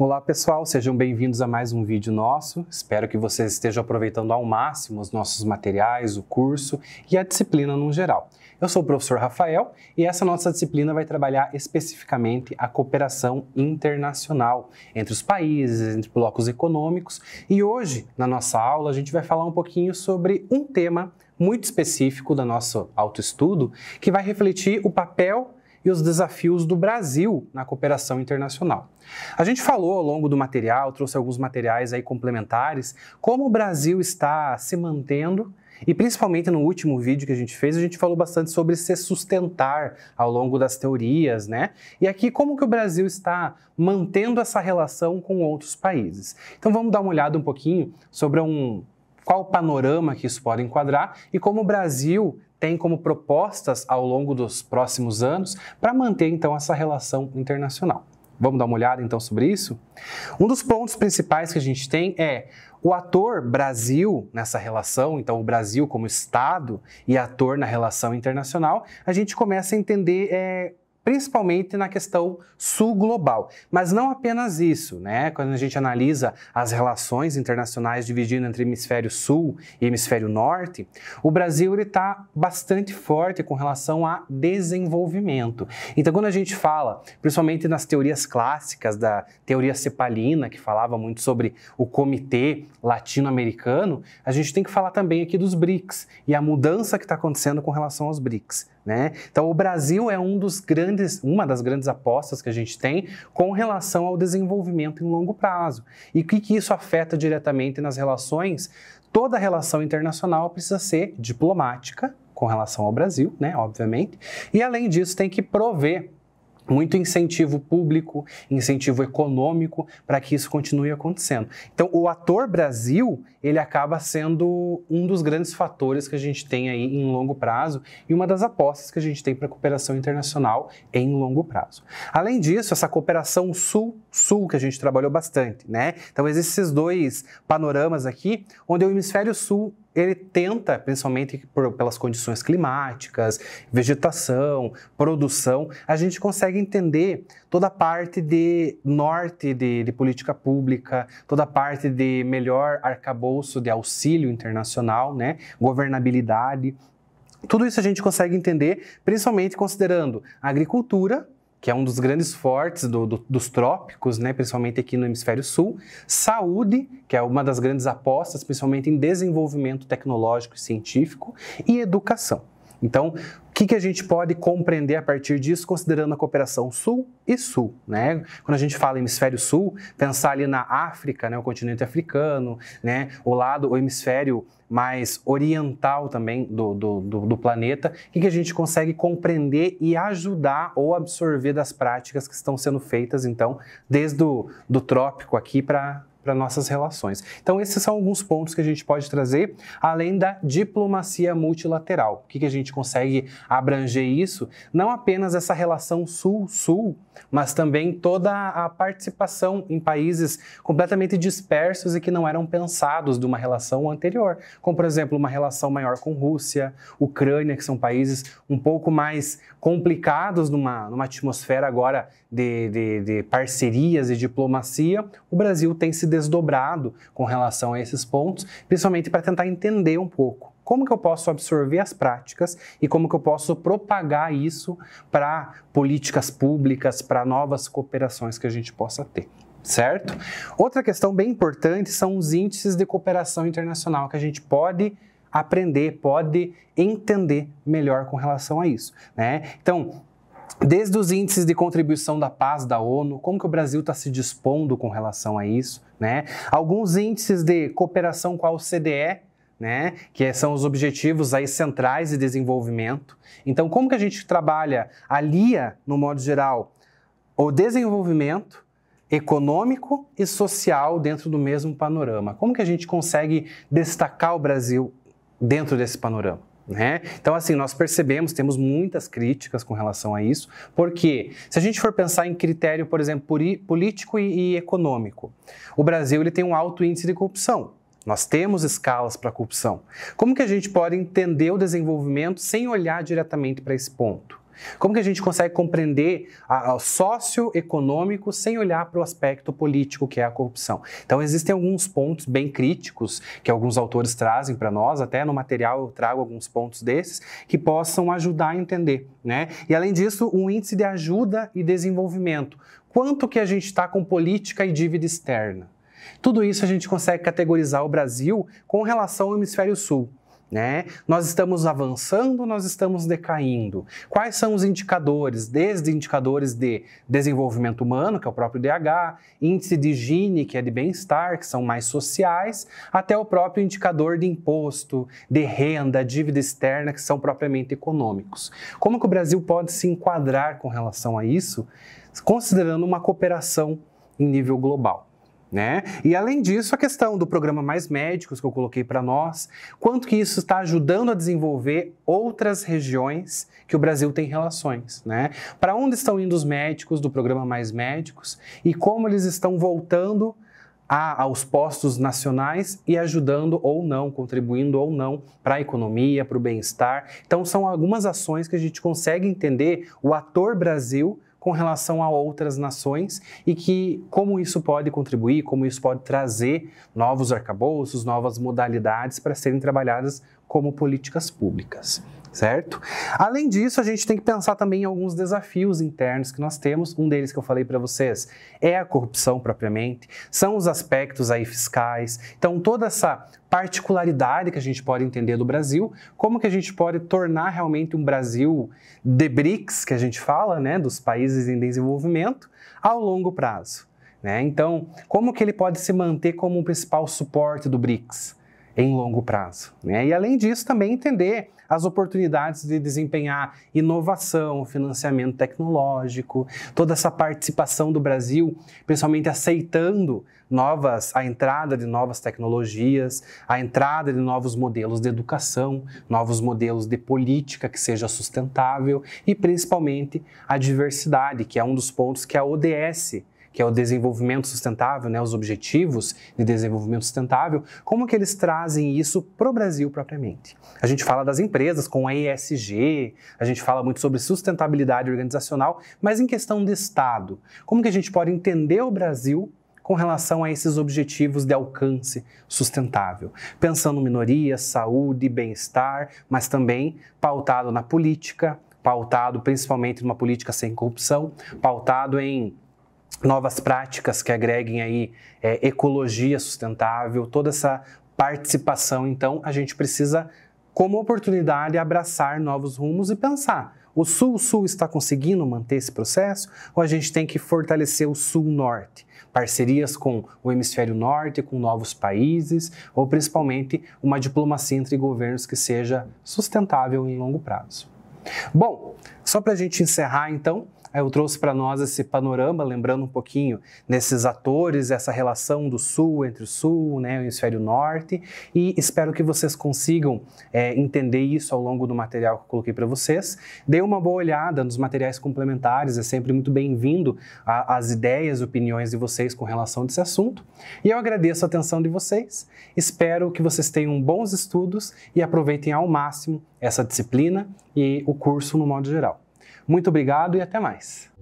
Olá pessoal, sejam bem-vindos a mais um vídeo nosso. Espero que vocês estejam aproveitando ao máximo os nossos materiais, o curso e a disciplina no geral. Eu sou o professor Rafael e essa nossa disciplina vai trabalhar especificamente a cooperação internacional entre os países, entre blocos econômicos. E hoje, na nossa aula, a gente vai falar um pouquinho sobre um tema muito específico do nosso autoestudo que vai refletir o papel e os desafios do Brasil na cooperação internacional. A gente falou ao longo do material, trouxe alguns materiais aí complementares, como o Brasil está se mantendo e principalmente no último vídeo que a gente fez, a gente falou bastante sobre se sustentar ao longo das teorias, né? E aqui como que o Brasil está mantendo essa relação com outros países. Então vamos dar uma olhada um pouquinho sobre um qual o panorama que isso pode enquadrar e como o Brasil tem como propostas ao longo dos próximos anos para manter então essa relação internacional. Vamos dar uma olhada então sobre isso? Um dos pontos principais que a gente tem é o ator Brasil nessa relação, então o Brasil como Estado e ator na relação internacional, a gente começa a entender é, principalmente na questão sul-global. Mas não apenas isso, né? Quando a gente analisa as relações internacionais dividindo entre hemisfério sul e hemisfério norte, o Brasil está bastante forte com relação a desenvolvimento. Então, quando a gente fala, principalmente nas teorias clássicas da teoria cepalina, que falava muito sobre o comitê latino-americano, a gente tem que falar também aqui dos BRICS e a mudança que está acontecendo com relação aos BRICS. Né? Então, o Brasil é um dos grandes, uma das grandes apostas que a gente tem com relação ao desenvolvimento em longo prazo. E o que, que isso afeta diretamente nas relações? Toda relação internacional precisa ser diplomática com relação ao Brasil, né, obviamente, e além disso tem que prover muito incentivo público, incentivo econômico para que isso continue acontecendo. Então, o ator Brasil, ele acaba sendo um dos grandes fatores que a gente tem aí em longo prazo e uma das apostas que a gente tem para a cooperação internacional em longo prazo. Além disso, essa cooperação sul-sul que a gente trabalhou bastante, né? Então, existem esses dois panoramas aqui, onde o hemisfério sul ele tenta, principalmente por, pelas condições climáticas, vegetação, produção, a gente consegue entender toda a parte de norte de, de política pública, toda a parte de melhor arcabouço de auxílio internacional, né? governabilidade. Tudo isso a gente consegue entender, principalmente considerando a agricultura, que é um dos grandes fortes do, do, dos trópicos, né, principalmente aqui no hemisfério sul. Saúde, que é uma das grandes apostas, principalmente em desenvolvimento tecnológico e científico, e educação. Então, que, que a gente pode compreender a partir disso, considerando a cooperação sul e sul? Né? Quando a gente fala hemisfério sul, pensar ali na África, né, o continente africano, né, o lado, o hemisfério mais oriental também do, do, do, do planeta, O que a gente consegue compreender e ajudar ou absorver das práticas que estão sendo feitas, então, desde o do trópico aqui para para nossas relações. Então, esses são alguns pontos que a gente pode trazer, além da diplomacia multilateral. O que, que a gente consegue abranger isso? Não apenas essa relação sul-sul, mas também toda a participação em países completamente dispersos e que não eram pensados de uma relação anterior, como, por exemplo, uma relação maior com Rússia, Ucrânia, que são países um pouco mais complicados numa, numa atmosfera agora de, de, de parcerias e diplomacia. O Brasil tem se desdobrado com relação a esses pontos, principalmente para tentar entender um pouco como que eu posso absorver as práticas e como que eu posso propagar isso para políticas públicas, para novas cooperações que a gente possa ter. Certo? Outra questão bem importante são os índices de cooperação internacional que a gente pode aprender, pode entender melhor com relação a isso. Né? Então, Desde os índices de contribuição da paz da ONU, como que o Brasil está se dispondo com relação a isso, né? Alguns índices de cooperação com a OCDE, né? Que é, são os objetivos aí centrais de desenvolvimento. Então, como que a gente trabalha, alia, no modo geral, o desenvolvimento econômico e social dentro do mesmo panorama? Como que a gente consegue destacar o Brasil dentro desse panorama? Né? Então, assim, nós percebemos, temos muitas críticas com relação a isso, porque se a gente for pensar em critério, por exemplo, político e, e econômico, o Brasil ele tem um alto índice de corrupção. Nós temos escalas para corrupção. Como que a gente pode entender o desenvolvimento sem olhar diretamente para esse ponto? Como que a gente consegue compreender o socioeconômico sem olhar para o aspecto político que é a corrupção? Então, existem alguns pontos bem críticos que alguns autores trazem para nós, até no material eu trago alguns pontos desses, que possam ajudar a entender. Né? E, além disso, um índice de ajuda e desenvolvimento. Quanto que a gente está com política e dívida externa? Tudo isso a gente consegue categorizar o Brasil com relação ao hemisfério sul. Né? Nós estamos avançando, nós estamos decaindo. Quais são os indicadores? Desde indicadores de desenvolvimento humano, que é o próprio DH, índice de Gini, que é de bem-estar, que são mais sociais, até o próprio indicador de imposto, de renda, dívida externa, que são propriamente econômicos. Como que o Brasil pode se enquadrar com relação a isso, considerando uma cooperação em nível global? Né? E além disso, a questão do programa Mais Médicos que eu coloquei para nós, quanto que isso está ajudando a desenvolver outras regiões que o Brasil tem relações, né? Para onde estão indo os médicos do programa Mais Médicos e como eles estão voltando a, aos postos nacionais e ajudando ou não, contribuindo ou não para a economia, para o bem-estar. Então, são algumas ações que a gente consegue entender o ator Brasil com relação a outras nações e que como isso pode contribuir, como isso pode trazer novos arcabouços, novas modalidades para serem trabalhadas como políticas públicas certo? Além disso, a gente tem que pensar também em alguns desafios internos que nós temos. Um deles que eu falei para vocês é a corrupção propriamente, são os aspectos aí fiscais. Então, toda essa particularidade que a gente pode entender do Brasil, como que a gente pode tornar realmente um Brasil de BRICS, que a gente fala, né, dos países em desenvolvimento, ao longo prazo. Né? Então, como que ele pode se manter como o principal suporte do BRICS? em longo prazo. Né? E além disso, também entender as oportunidades de desempenhar inovação, financiamento tecnológico, toda essa participação do Brasil, principalmente aceitando novas a entrada de novas tecnologias, a entrada de novos modelos de educação, novos modelos de política que seja sustentável e principalmente a diversidade, que é um dos pontos que a ODS que é o desenvolvimento sustentável, né, os objetivos de desenvolvimento sustentável, como que eles trazem isso para o Brasil propriamente. A gente fala das empresas com a ESG, a gente fala muito sobre sustentabilidade organizacional, mas em questão de Estado, como que a gente pode entender o Brasil com relação a esses objetivos de alcance sustentável, pensando minorias, saúde, bem-estar, mas também pautado na política, pautado principalmente numa política sem corrupção, pautado em novas práticas que agreguem aí é, ecologia sustentável, toda essa participação. Então, a gente precisa, como oportunidade, abraçar novos rumos e pensar. O Sul-Sul está conseguindo manter esse processo ou a gente tem que fortalecer o Sul-Norte? Parcerias com o Hemisfério Norte, com novos países, ou principalmente uma diplomacia entre governos que seja sustentável em longo prazo. Bom, só para a gente encerrar então, eu trouxe para nós esse panorama, lembrando um pouquinho desses atores, essa relação do Sul entre o Sul, né, o Hemisfério Norte, e espero que vocês consigam é, entender isso ao longo do material que eu coloquei para vocês. Dê uma boa olhada nos materiais complementares, é sempre muito bem-vindo às ideias, opiniões de vocês com relação a esse assunto. E eu agradeço a atenção de vocês, espero que vocês tenham bons estudos e aproveitem ao máximo essa disciplina e o curso no modo geral. Muito obrigado e até mais.